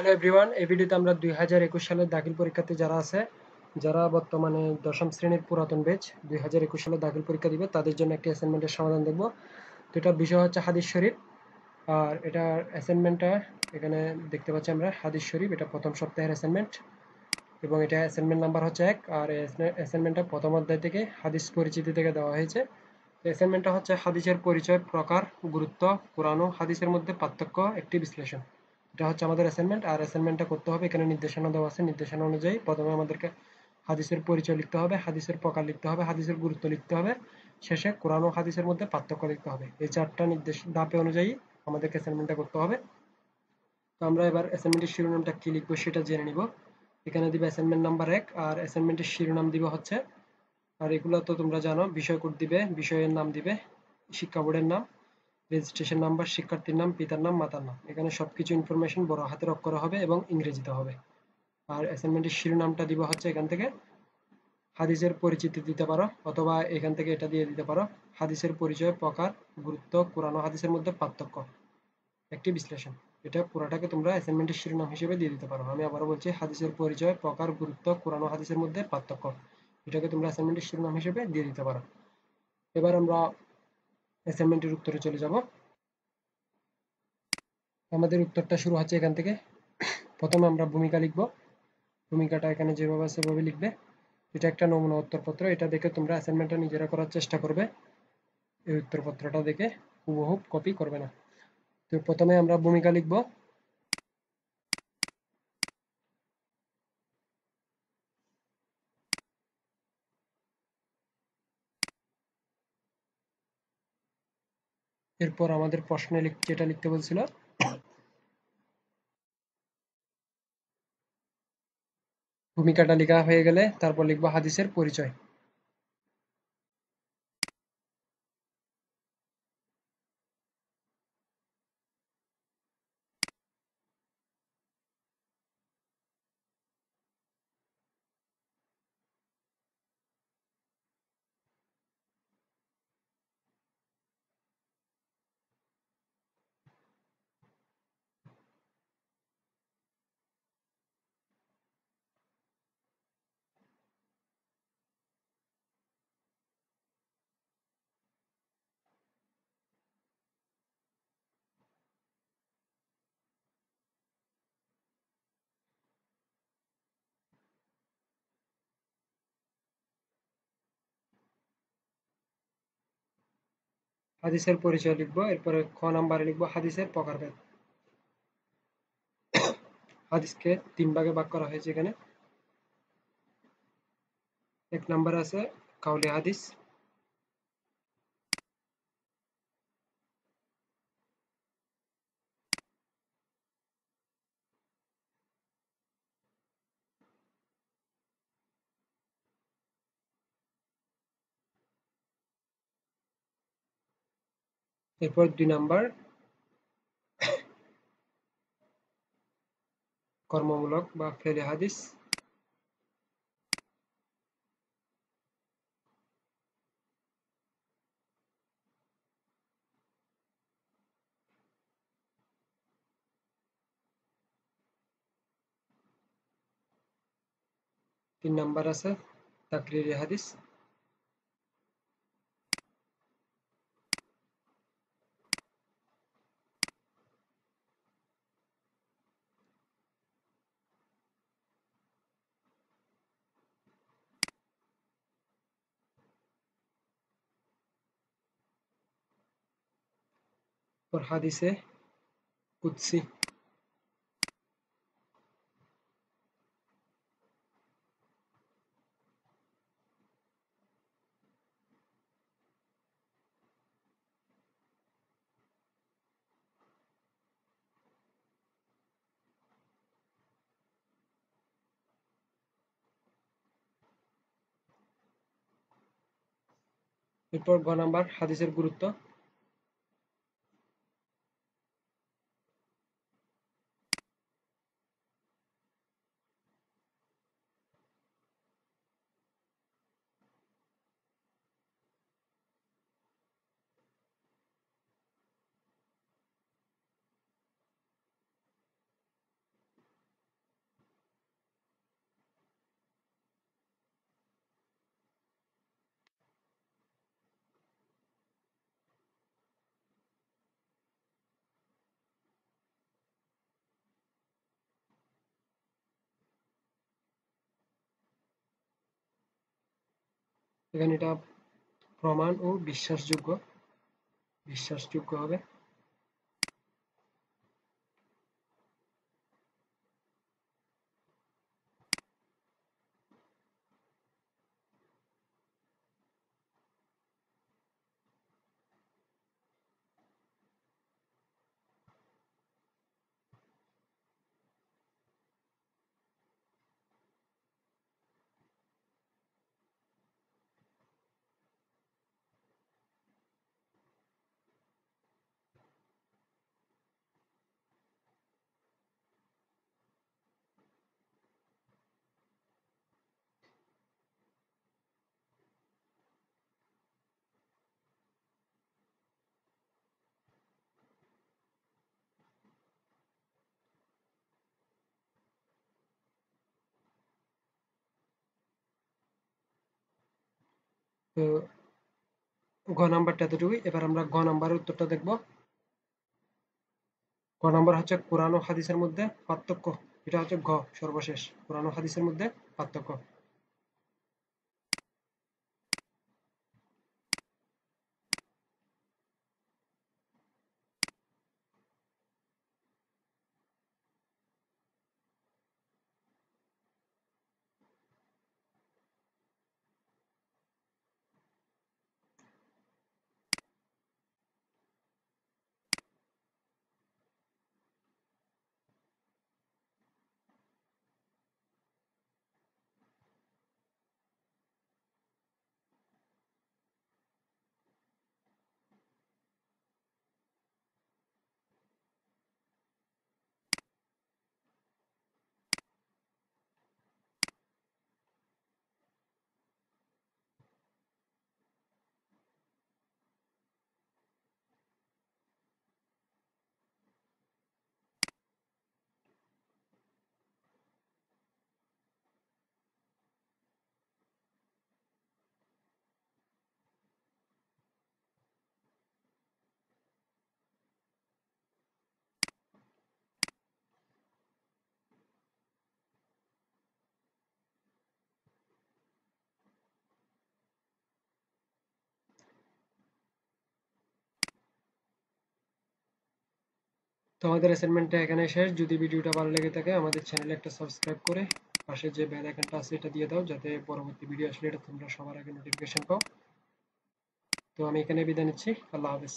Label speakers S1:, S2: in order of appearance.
S1: hello everyone এই ভিডিওতে আমরা দুই হাজার একুশ সালের দাখিল পরীক্ষাতে যারা আছে যারা বর্তমানে দশম শ্রেণীর পুরাতন বেচ দুই হাজার একুশ সালে দাখিল পরীক্ষা দিবে তাদের জন্য একটি অ্যাসাইনমেন্টের সমাধান দেখব তো এটা বিষয় হচ্ছে হাদিস শরীফ আর এটার অ্যাসাইনমেন্টটা এখানে দেখতে পাচ্ছি আমরা হাদিস শরীফ এটা প্রথম সপ্তাহের অ্যাসাইনমেন্ট এবং এটা অ্যাসাইনমেন্ট নাম্বার হচ্ছে এক আর অ্যাসাইনমেন্টটা প্রথম অধ্যায় থেকে হাদিস পরিচিতি থেকে দেওয়া হয়েছে অ্যাসাইনমেন্টটা হচ্ছে হাদিসের পরিচয় প্রকার গুরুত্ব পুরানো হাদিসের মধ্যে পার্থক্য একটি বিশ্লেষণ এটা হচ্ছে আমাদের অ্যাসাইনমেন্ট আর অ্যাসাইনমেন্টটা করতে হবে এখানে নির্দেশনা দেওয়া আছে নির্দেশনা অনুযায়ী প্রথমে আমাদেরকে হাদিসের পরিচয় লিখতে হবে হাদিসের প্রকার লিখতে হবে হাদিসের গুরুত্ব লিখতে হবে শেষে কোরআন ও হাদিসের মধ্যে পার্থক্য লিখতে হবে এই চারটা নির্দেশ ধাপে অনুযায়ী আমাদেরকে অ্যাসাইনমেন্টটা করতে হবে তো আমরা এবার অ্যাসাইনমেন্টের শিরোনামটা কী লিখবো সেটা জেনে নিব এখানে দিবে অ্যাসাইনমেন্ট নাম্বার এক আর অ্যাসাইনমেন্টের শিরোনাম দিবে হচ্ছে আর এগুলো তো তোমরা জানো বিষয় কোড দিবে বিষয়ের নাম দিবে শিক্ষা বোর্ডের নাম রেজিস্ট্রেশন নাম্বার শিক্ষার্থীর নাম পিতার নাম মাতার নাম এখানে সবকিছু ইনফরমেশন বড় হাতের অক্ষরে হবে এবং ইংরেজিতে হবে আর অ্যাসাইনমেন্টের শিরোনামটা দিব হচ্ছে এখান থেকে হাদিসের পরিচিতি দিতে পারো অথবা এখান থেকে এটা দিয়ে দিতে পারো হাদিসের পরিচয় প্রকার গুরুত্ব কোরআন হাদিসের মধ্যে পার্থক্য একটি বিশ্লেষণ এটা পুরোটাকে তোমরা অ্যাসাইনমেন্টের শিরোনাম হিসেবে দিয়ে দিতে পারো আমি আবারও বলছি হাদিসের পরিচয় প্রকার গুরুত্ব কোরআন হাদিসের মধ্যে পার্থক্য এটাকে তোমরা অ্যাসাইনমেন্টের শিরোনাম হিসেবে দিয়ে দিতে পারো এবার আমরা অ্যাসাইনমেন্টের উত্তরে চলে যাব আমাদের উত্তরটা শুরু হচ্ছে এখান থেকে প্রথমে আমরা ভূমিকা লিখব ভূমিকাটা এখানে যেভাবে আছে সেভাবে লিখবে এটা একটা নমুনা উত্তরপত্র এটা দেখে তোমরা অ্যাসাইনমেন্টটা নিজেরা করার চেষ্টা করবে এই উত্তরপত্রটা দেখে উপভোগ কপি করবে না তো প্রথমে আমরা ভূমিকা লিখব এরপর আমাদের প্রশ্নে যেটা লিখতে বলছিল ভূমিকাটা লেখা হয়ে গেলে তারপর লিখবো হাদিসের পরিচয় হাদিসের পরিচয় লিখবো এরপরে খ নাম্বারে লিখবো হাদিসের প্রকারভেদ হাদিসকে তিন ভাগে ভাগ করা হয়েছে এখানে এক নাম্বার আছে কাউলি হাদিস এরপর দুই নাম্বার কর্মমূলক বা ফেলে হাদিস তিন নাম্বার আছে তাকরির হাদিস পর হাদিসে কুদসি এরপর গ নাম্বার হাদিসের গুরুত্ব এখানে এটা প্রমাণ ও বিশ্বাসযোগ্য বিশ্বাসযোগ্য হবে তো ঘ নাম্বারটা এতটুকুই এবার আমরা গ নাম্বারের উত্তরটা দেখব ঘ নাম্বার হচ্ছে কোরআন ও হাদিসের মধ্যে পার্থক্য এটা হচ্ছে গ সর্বশেষ কোরআন ও হাদিসের মধ্যে পার্থক্য তো আমাদের অ্যাসাইনমেন্টটা এখানে শেষ যদি ভিডিওটা ভালো লেগে থাকে আমাদের চ্যানেলে একটা সাবস্ক্রাইব করে পাশে যে বেল আইকনটা আছে এটা দিয়ে দাও যাতে পরবর্তী ভিডিও আসলে এটা তোমরা সবার আগে নোটিফিকেশন পাও তো আমি এখানে বিদায় নিচ্ছি আল্লাহ হাফেজ